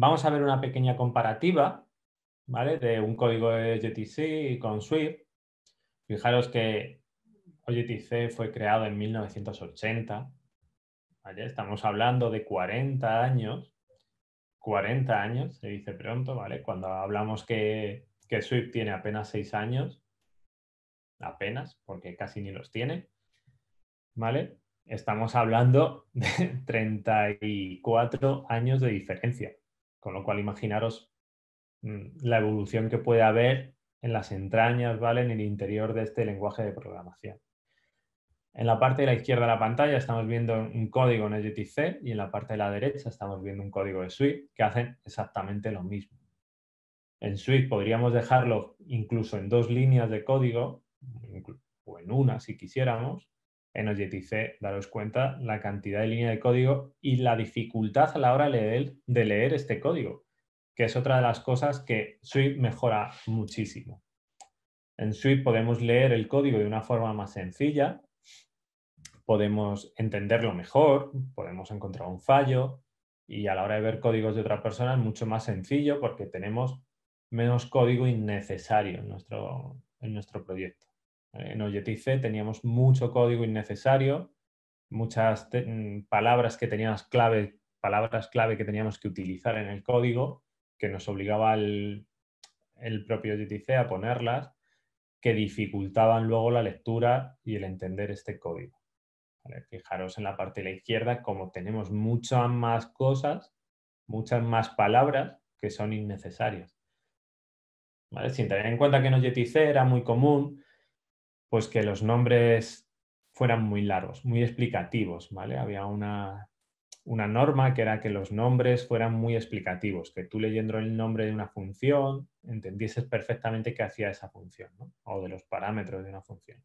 Vamos a ver una pequeña comparativa ¿vale? de un código de JTC con Swift. Fijaros que OGTC fue creado en 1980. Estamos hablando de 40 años. 40 años, se dice pronto, ¿vale? Cuando hablamos que, que Swift tiene apenas 6 años, apenas, porque casi ni los tiene, ¿vale? Estamos hablando de 34 años de diferencia. Con lo cual, imaginaros mm, la evolución que puede haber en las entrañas, ¿vale? En el interior de este lenguaje de programación. En la parte de la izquierda de la pantalla estamos viendo un código en JTC y en la parte de la derecha estamos viendo un código de Swift que hacen exactamente lo mismo. En Swift podríamos dejarlo incluso en dos líneas de código, o en una si quisiéramos, en OJTC, daros cuenta la cantidad de línea de código y la dificultad a la hora de leer, este código, que es otra de las cosas que Swift mejora muchísimo. En Swift podemos leer el código de una forma más sencilla, podemos entenderlo mejor, podemos encontrar un fallo y a la hora de ver códigos de otra persona es mucho más sencillo porque tenemos menos código innecesario en nuestro, en nuestro proyecto. En eh, OJTC teníamos mucho código innecesario, muchas mm, palabras que teníamos clave, palabras clave que teníamos que utilizar en el código, que nos obligaba el, propio OJTC a ponerlas, que dificultaban luego la lectura y el entender este código. Fijaros en la parte de la izquierda, como tenemos muchas más cosas, muchas más palabras que son innecesarias. Sin tener en cuenta que en OJTC era muy común pues que los nombres fueran muy largos, muy explicativos, ¿vale? Había una, una norma que era que los nombres fueran muy explicativos, que tú leyendo el nombre de una función entendieses perfectamente qué hacía esa función, ¿no? O de los parámetros de una función.